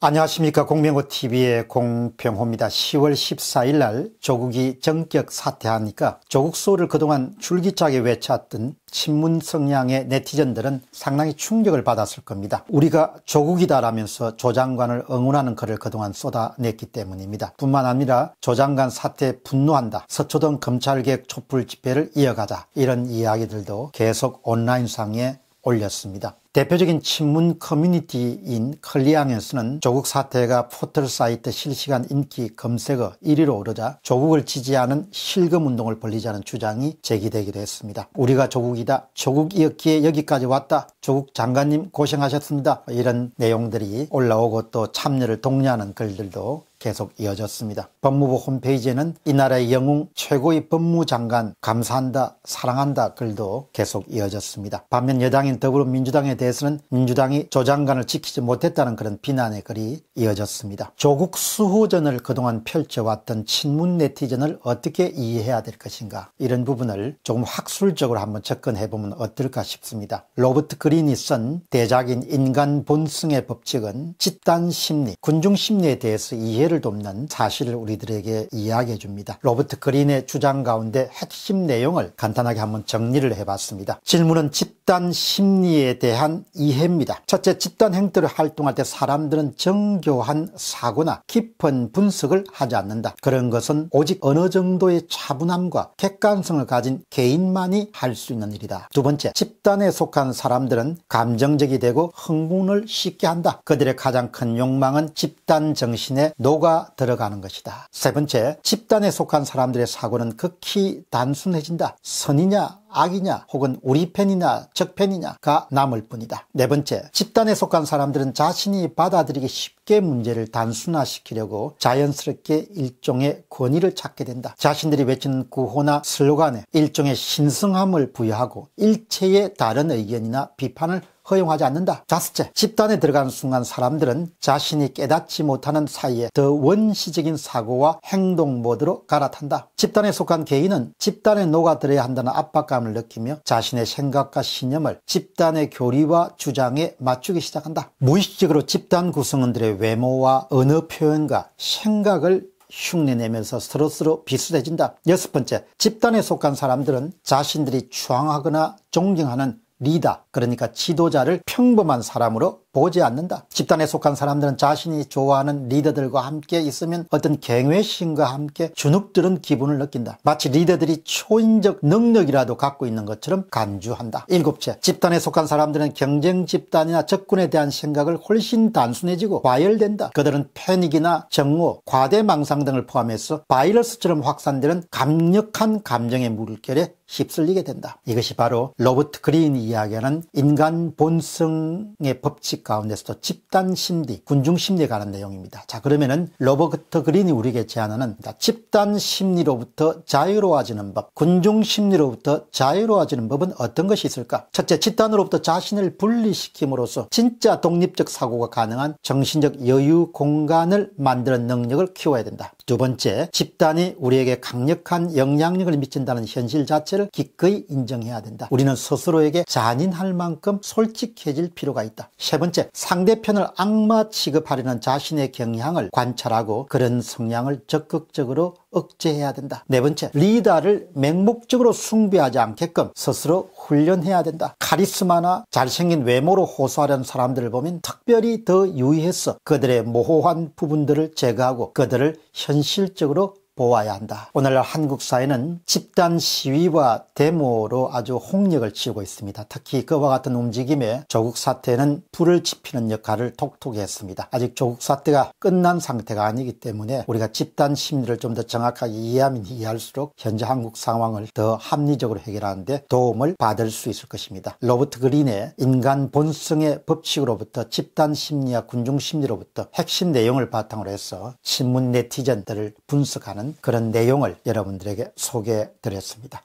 안녕하십니까 공명호 TV의 공병호입니다. 10월 14일 날 조국이 정격 사퇴하니까 조국 소를 그동안 줄기차게 외쳤던 친문 성향의 네티즌들은 상당히 충격을 받았을 겁니다. 우리가 조국이다라면서 조 장관을 응원하는 글을 그동안 쏟아냈기 때문입니다. 뿐만 아니라 조 장관 사퇴 분노한다. 서초동 검찰개혁 촛불 집회를 이어가자. 이런 이야기들도 계속 온라인상에 올렸습니다. 대표적인 친문 커뮤니티인 클리앙에서는 조국 사태가 포털 사이트 실시간 인기 검색어 1위로 오르자 조국을 지지하는 실검 운동을 벌리자는 주장이 제기되기도 했습니다. 우리가 조국이다. 조국이었기에 여기까지 왔다. 조국 장관님 고생하셨습니다. 이런 내용들이 올라오고 또 참여를 독려하는 글들도 계속 이어졌습니다. 법무부 홈페이지에는 이 나라의 영웅 최고의 법무장관 감사한다 사랑한다 글도 계속 이어졌습니다. 반면 여당인 더불어민주당의 대해서는 민주당이 조장관을 지키지 못했다는 그런 비난의 글이 이어졌습니다. 조국 수호전을 그동안 펼쳐왔던 친문 네티즌을 어떻게 이해해야 될 것인가 이런 부분을 조금 학술적으로 한번 접근해보면 어떨까 싶습니다. 로버트 그린이 쓴 대작인 인간 본성의 법칙은 집단 심리, 군중 심리에 대해서 이해를 돕는 사실을 우리들에게 이야기해 줍니다. 로버트 그린의 주장 가운데 핵심 내용을 간단하게 한번 정리를 해봤습니다. 질문은 집단 심리에 대한 집단 이해입니다. 첫째 집단 행태를 활동할 때 사람들은 정교한 사고나 깊은 분석을 하지 않는다. 그런 것은 오직 어느 정도의 차분함과 객관성을 가진 개인만이 할 수 있는 일이다. 두 번째 집단에 속한 사람들은 감정적이 되고 흥분을 쉽게 한다. 그들의 가장 큰 욕망은 집단 정신에 녹아 들어가는 것이다. 세 번째 집단에 속한 사람들의 사고는 극히 단순해진다. 선이냐 악이냐 혹은 우리 편이냐 적 편이냐가 남을 뿐이다. 네 번째, 집단에 속한 사람들은 자신이 받아들이기 쉽게 문제를 단순화시키려고 자연스럽게 일종의 권위를 찾게 된다. 자신들이 외치는 구호나 슬로건에 일종의 신성함을 부여하고 일체의 다른 의견이나 비판을 허용하지 않는다. 다섯째, 집단에 들어가는 순간 사람들은 자신이 깨닫지 못하는 사이에 더 원시적인 사고와 행동 모드로 갈아탄다. 집단에 속한 개인은 집단에 녹아들어야 한다는 압박감을 느끼며 자신의 생각과 신념을 집단의 교리와 주장에 맞추기 시작한다. 무의식적으로 집단 구성원들의 외모와 언어 표현과 생각을 흉내내면서 서로서로 비슷해진다. 여섯 번째, 집단에 속한 사람들은 자신들이 추앙하거나 존경하는 리더, 그러니까 지도자를 평범한 사람으로 보지 않는다. 집단에 속한 사람들은 자신이 좋아하는 리더들과 함께 있으면 어떤 경외심과 함께 주눅들은 기분을 느낀다. 마치 리더들이 초인적 능력이라도 갖고 있는 것처럼 간주한다. 일곱째, 집단에 속한 사람들은 경쟁 집단이나 적군에 대한 생각을 훨씬 단순해지고 과열된다. 그들은 패닉이나 정오, 과대망상 등을 포함해서 바이러스처럼 확산되는 강력한 감정의 물결에 휩쓸리게 된다. 이것이 바로 로버트 그린이 이야기하는 인간 본성의 법칙 가운데서도 집단 심리, 군중 심리에 관한 내용입니다. 자, 그러면은 로버트 그린이 우리에게 제안하는 집단 심리로부터 자유로워지는 법, 군중 심리로부터 자유로워지는 법은 어떤 것이 있을까? 첫째, 집단으로부터 자신을 분리시킴으로써 진짜 독립적 사고가 가능한 정신적 여유 공간을 만드는 능력을 키워야 된다. 두 번째, 집단이 우리에게 강력한 영향력을 미친다는 현실 자체를 기꺼이 인정해야 된다. 우리는 스스로에게 잔인할 만큼 솔직해질 필요가 있다. 세 번째, 상대편을 악마 취급하려는 자신의 경향을 관찰하고 그런 성향을 적극적으로 억제해야 된다. 네 번째, 리더를 맹목적으로 숭배하지 않게끔 스스로 훈련해야 된다. 카리스마나 잘생긴 외모로 호소하려는 사람들을 보면 특별히 더 유의해서 그들의 모호한 부분들을 제거하고 그들을 현실적으로 보아야 한다. 오늘날 한국 사회는 집단 시위와 데모로 아주 홍력을 치우고 있습니다. 특히 그와 같은 움직임에 조국 사태는 불을 지피는 역할을 톡톡히 했습니다. 아직 조국 사태가 끝난 상태가 아니기 때문에 우리가 집단 심리를 좀 더 정확하게 이해하면 이해할수록 현재 한국 상황을 더 합리적으로 해결하는데 도움을 받을 수 있을 것입니다. 로버트 그린의 인간 본성의 법칙으로부터 집단 심리와 군중 심리로부터 핵심 내용을 바탕으로 해서 신문 네티즌들을 분석하는 그런 내용을 여러분들에게 소개해 드렸습니다.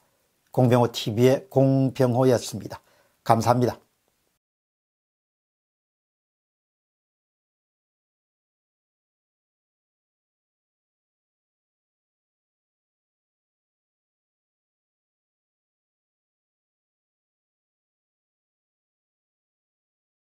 공병호 TV의 공병호였습니다. 감사합니다.